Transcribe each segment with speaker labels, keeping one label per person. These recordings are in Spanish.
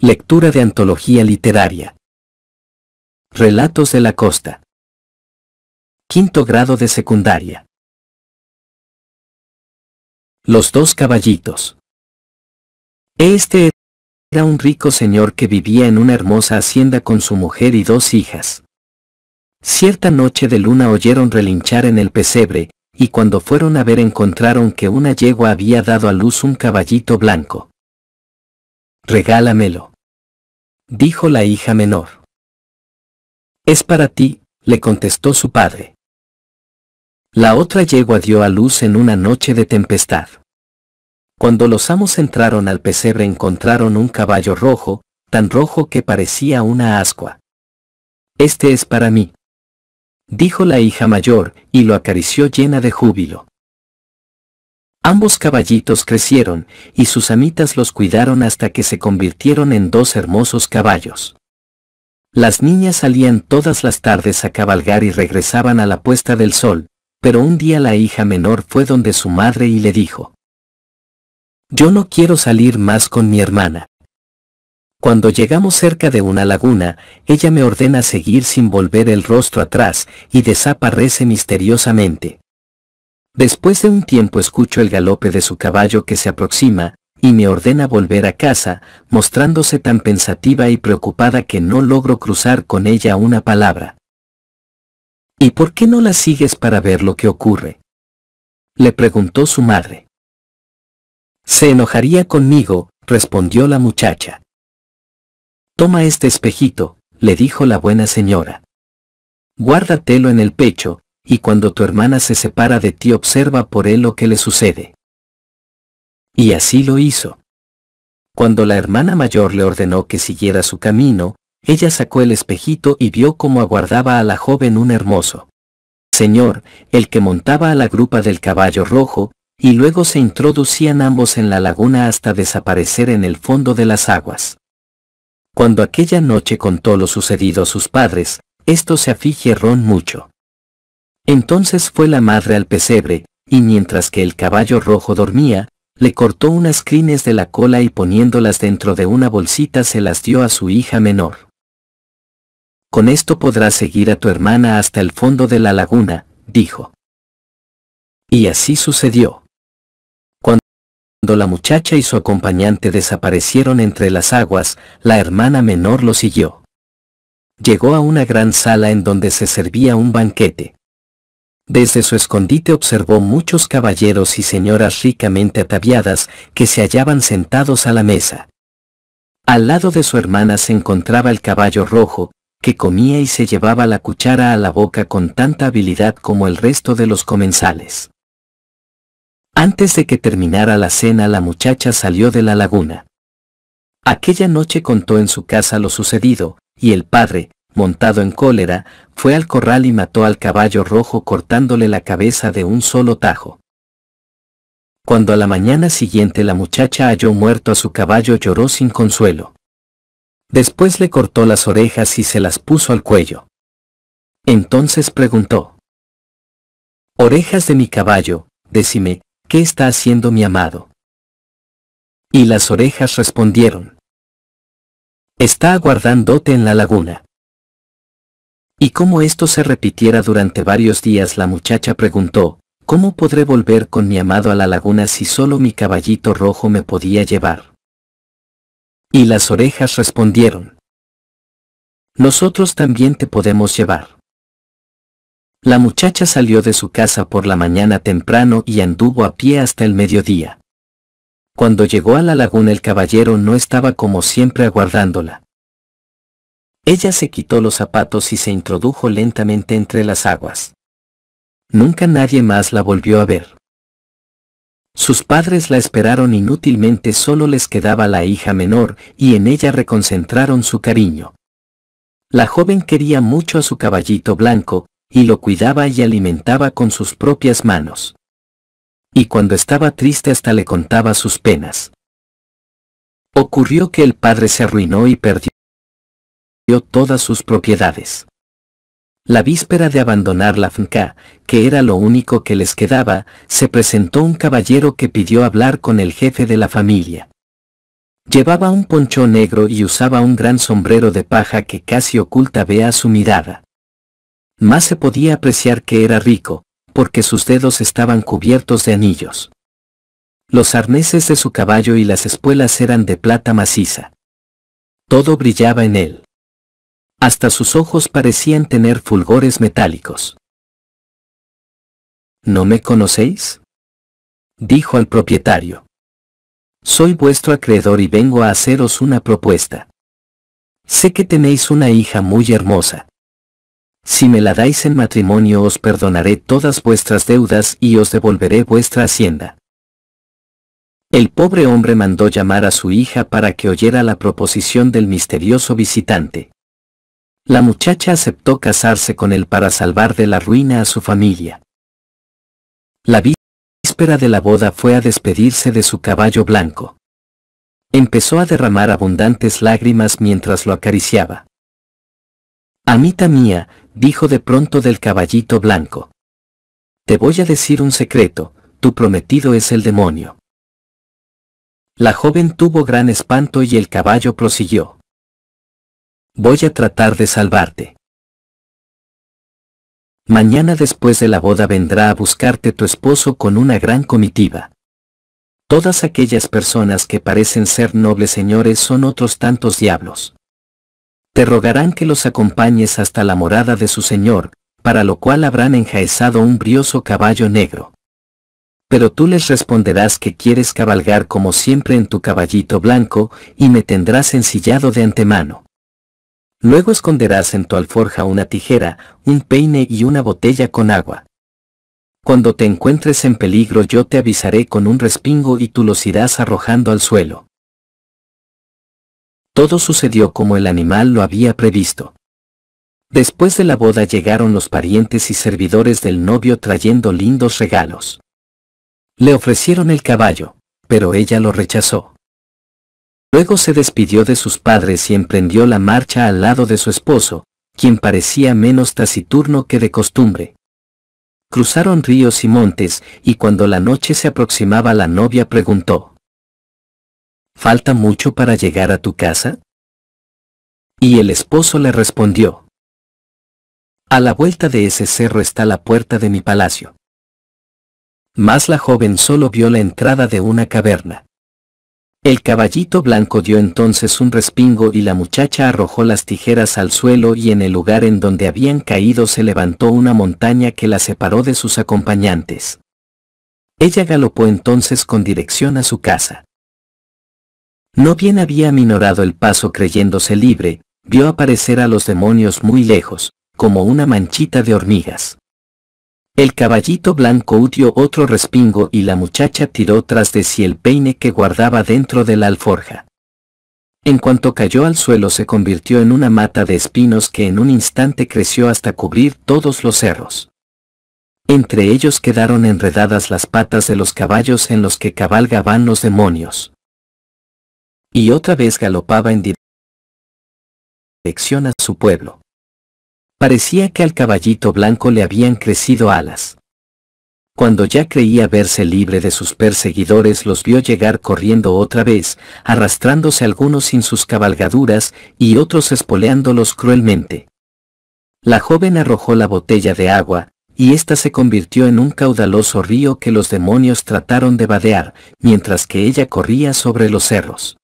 Speaker 1: Lectura de antología literaria. Relatos de la costa. Quinto grado de secundaria. Los dos caballitos. Este era un rico señor que vivía en una hermosa hacienda con su mujer y dos hijas. Cierta noche de luna oyeron relinchar en el pesebre, y cuando fueron a ver encontraron que una yegua había dado a luz un caballito blanco regálamelo. Dijo la hija menor. Es para ti, le contestó su padre. La otra yegua dio a luz en una noche de tempestad. Cuando los amos entraron al pesebre encontraron un caballo rojo, tan rojo que parecía una ascua. Este es para mí. Dijo la hija mayor, y lo acarició llena de júbilo. Ambos caballitos crecieron, y sus amitas los cuidaron hasta que se convirtieron en dos hermosos caballos. Las niñas salían todas las tardes a cabalgar y regresaban a la puesta del sol, pero un día la hija menor fue donde su madre y le dijo, Yo no quiero salir más con mi hermana. Cuando llegamos cerca de una laguna, ella me ordena seguir sin volver el rostro atrás y desaparece misteriosamente. Después de un tiempo escucho el galope de su caballo que se aproxima, y me ordena volver a casa, mostrándose tan pensativa y preocupada que no logro cruzar con ella una palabra. ¿Y por qué no la sigues para ver lo que ocurre? Le preguntó su madre. Se enojaría conmigo, respondió la muchacha. Toma este espejito, le dijo la buena señora. Guárdatelo en el pecho, y cuando tu hermana se separa de ti observa por él lo que le sucede. Y así lo hizo. Cuando la hermana mayor le ordenó que siguiera su camino, ella sacó el espejito y vio cómo aguardaba a la joven un hermoso. Señor, el que montaba a la grupa del caballo rojo, y luego se introducían ambos en la laguna hasta desaparecer en el fondo de las aguas. Cuando aquella noche contó lo sucedido a sus padres, esto se afigieron mucho. Entonces fue la madre al pesebre, y mientras que el caballo rojo dormía, le cortó unas crines de la cola y poniéndolas dentro de una bolsita se las dio a su hija menor. Con esto podrás seguir a tu hermana hasta el fondo de la laguna, dijo. Y así sucedió. Cuando la muchacha y su acompañante desaparecieron entre las aguas, la hermana menor lo siguió. Llegó a una gran sala en donde se servía un banquete. Desde su escondite observó muchos caballeros y señoras ricamente ataviadas que se hallaban sentados a la mesa. Al lado de su hermana se encontraba el caballo rojo, que comía y se llevaba la cuchara a la boca con tanta habilidad como el resto de los comensales. Antes de que terminara la cena la muchacha salió de la laguna. Aquella noche contó en su casa lo sucedido, y el padre, montado en cólera, fue al corral y mató al caballo rojo cortándole la cabeza de un solo tajo. Cuando a la mañana siguiente la muchacha halló muerto a su caballo lloró sin consuelo. Después le cortó las orejas y se las puso al cuello. Entonces preguntó. Orejas de mi caballo, decime, ¿qué está haciendo mi amado? Y las orejas respondieron. Está aguardándote en la laguna. Y como esto se repitiera durante varios días la muchacha preguntó, ¿cómo podré volver con mi amado a la laguna si solo mi caballito rojo me podía llevar? Y las orejas respondieron, nosotros también te podemos llevar. La muchacha salió de su casa por la mañana temprano y anduvo a pie hasta el mediodía. Cuando llegó a la laguna el caballero no estaba como siempre aguardándola. Ella se quitó los zapatos y se introdujo lentamente entre las aguas. Nunca nadie más la volvió a ver. Sus padres la esperaron inútilmente, solo les quedaba la hija menor, y en ella reconcentraron su cariño. La joven quería mucho a su caballito blanco, y lo cuidaba y alimentaba con sus propias manos. Y cuando estaba triste hasta le contaba sus penas. Ocurrió que el padre se arruinó y perdió todas sus propiedades. La víspera de abandonar la finca, que era lo único que les quedaba, se presentó un caballero que pidió hablar con el jefe de la familia. Llevaba un poncho negro y usaba un gran sombrero de paja que casi oculta vea su mirada. Más se podía apreciar que era rico, porque sus dedos estaban cubiertos de anillos. Los arneses de su caballo y las espuelas eran de plata maciza. Todo brillaba en él. Hasta sus ojos parecían tener fulgores metálicos. ¿No me conocéis? Dijo al propietario. Soy vuestro acreedor y vengo a haceros una propuesta. Sé que tenéis una hija muy hermosa. Si me la dais en matrimonio os perdonaré todas vuestras deudas y os devolveré vuestra hacienda. El pobre hombre mandó llamar a su hija para que oyera la proposición del misterioso visitante. La muchacha aceptó casarse con él para salvar de la ruina a su familia. La víspera de la boda fue a despedirse de su caballo blanco. Empezó a derramar abundantes lágrimas mientras lo acariciaba. Amita mía, dijo de pronto del caballito blanco. Te voy a decir un secreto, tu prometido es el demonio. La joven tuvo gran espanto y el caballo prosiguió voy a tratar de salvarte. Mañana después de la boda vendrá a buscarte tu esposo con una gran comitiva. Todas aquellas personas que parecen ser nobles señores son otros tantos diablos. Te rogarán que los acompañes hasta la morada de su señor, para lo cual habrán enjaezado un brioso caballo negro. Pero tú les responderás que quieres cabalgar como siempre en tu caballito blanco, y me tendrás ensillado de antemano. Luego esconderás en tu alforja una tijera, un peine y una botella con agua. Cuando te encuentres en peligro yo te avisaré con un respingo y tú los irás arrojando al suelo. Todo sucedió como el animal lo había previsto. Después de la boda llegaron los parientes y servidores del novio trayendo lindos regalos. Le ofrecieron el caballo, pero ella lo rechazó. Luego se despidió de sus padres y emprendió la marcha al lado de su esposo, quien parecía menos taciturno que de costumbre. Cruzaron ríos y montes, y cuando la noche se aproximaba la novia preguntó. ¿Falta mucho para llegar a tu casa? Y el esposo le respondió. A la vuelta de ese cerro está la puerta de mi palacio. Mas la joven solo vio la entrada de una caverna. El caballito blanco dio entonces un respingo y la muchacha arrojó las tijeras al suelo y en el lugar en donde habían caído se levantó una montaña que la separó de sus acompañantes. Ella galopó entonces con dirección a su casa. No bien había aminorado el paso creyéndose libre, vio aparecer a los demonios muy lejos, como una manchita de hormigas. El caballito blanco huyó otro respingo y la muchacha tiró tras de sí el peine que guardaba dentro de la alforja. En cuanto cayó al suelo se convirtió en una mata de espinos que en un instante creció hasta cubrir todos los cerros. Entre ellos quedaron enredadas las patas de los caballos en los que cabalgaban los demonios. Y otra vez galopaba en dirección a su pueblo. Parecía que al caballito blanco le habían crecido alas. Cuando ya creía verse libre de sus perseguidores los vio llegar corriendo otra vez, arrastrándose algunos sin sus cabalgaduras y otros espoleándolos cruelmente. La joven arrojó la botella de agua, y ésta se convirtió en un caudaloso río que los demonios trataron de vadear, mientras que ella corría sobre los cerros.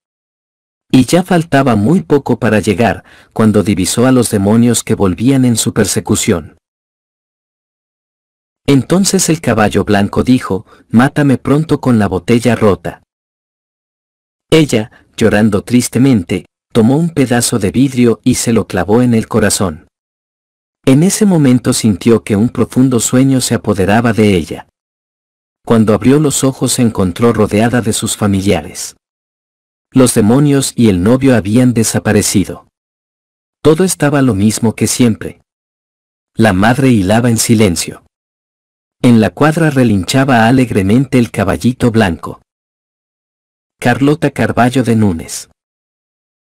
Speaker 1: Y ya faltaba muy poco para llegar, cuando divisó a los demonios que volvían en su persecución. Entonces el caballo blanco dijo, Mátame pronto con la botella rota. Ella, llorando tristemente, tomó un pedazo de vidrio y se lo clavó en el corazón. En ese momento sintió que un profundo sueño se apoderaba de ella. Cuando abrió los ojos se encontró rodeada de sus familiares los demonios y el novio habían desaparecido. Todo estaba lo mismo que siempre. La madre hilaba en silencio. En la cuadra relinchaba alegremente el caballito blanco. Carlota Carballo de Núñez.